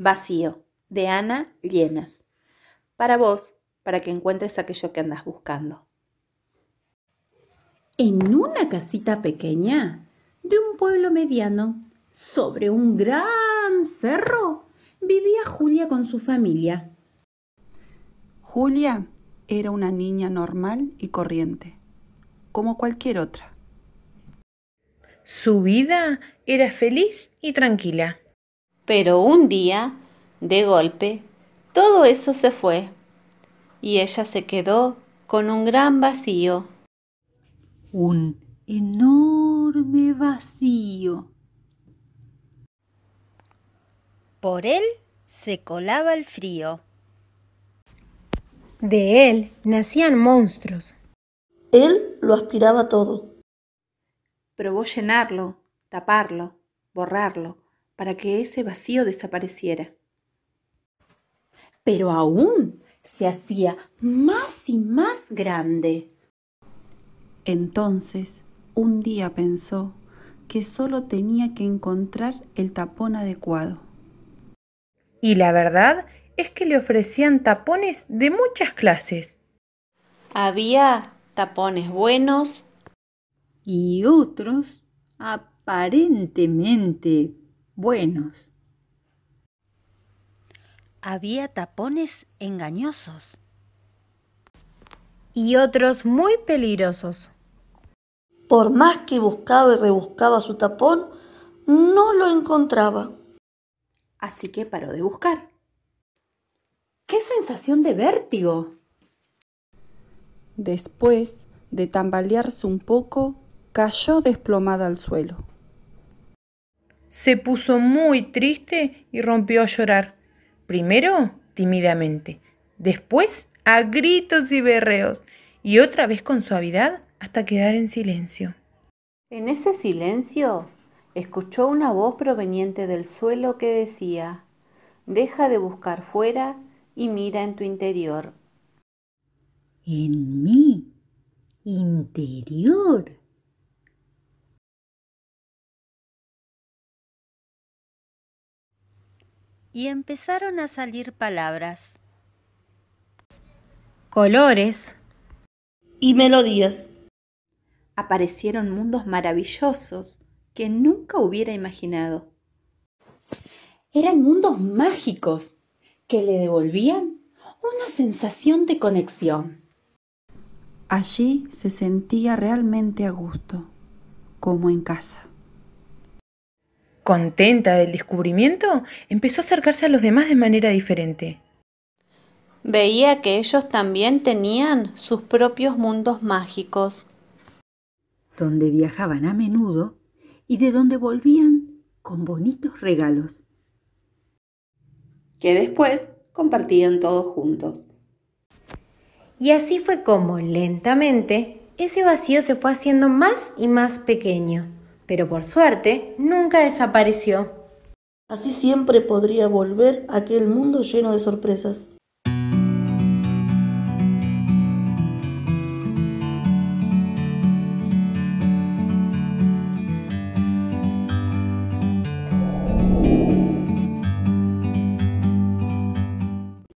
Vacío, de Ana Llenas. Para vos, para que encuentres aquello que andas buscando. En una casita pequeña de un pueblo mediano, sobre un gran cerro, vivía Julia con su familia. Julia era una niña normal y corriente, como cualquier otra. Su vida era feliz y tranquila. Pero un día, de golpe, todo eso se fue y ella se quedó con un gran vacío. Un enorme vacío. Por él se colaba el frío. De él nacían monstruos. Él lo aspiraba todo. Probó llenarlo, taparlo, borrarlo, para que ese vacío desapareciera. Pero aún se hacía más y más grande. Entonces, un día pensó que solo tenía que encontrar el tapón adecuado. Y la verdad es que le ofrecían tapones de muchas clases. Había tapones buenos y otros aparentemente buenos. Había tapones engañosos. Y otros muy peligrosos. Por más que buscaba y rebuscaba su tapón, no lo encontraba. Así que paró de buscar. ¡Qué sensación de vértigo! Después de tambalearse un poco, cayó desplomada al suelo se puso muy triste y rompió a llorar. Primero tímidamente, después a gritos y berreos, y otra vez con suavidad hasta quedar en silencio. En ese silencio escuchó una voz proveniente del suelo que decía, Deja de buscar fuera y mira en tu interior. En mi interior. y empezaron a salir palabras. Colores. Y melodías. Aparecieron mundos maravillosos que nunca hubiera imaginado. Eran mundos mágicos que le devolvían una sensación de conexión. Allí se sentía realmente a gusto, como en casa contenta del descubrimiento, empezó a acercarse a los demás de manera diferente. Veía que ellos también tenían sus propios mundos mágicos. Donde viajaban a menudo y de donde volvían con bonitos regalos. Que después compartían todos juntos. Y así fue como, lentamente, ese vacío se fue haciendo más y más pequeño pero por suerte nunca desapareció. Así siempre podría volver aquel mundo lleno de sorpresas.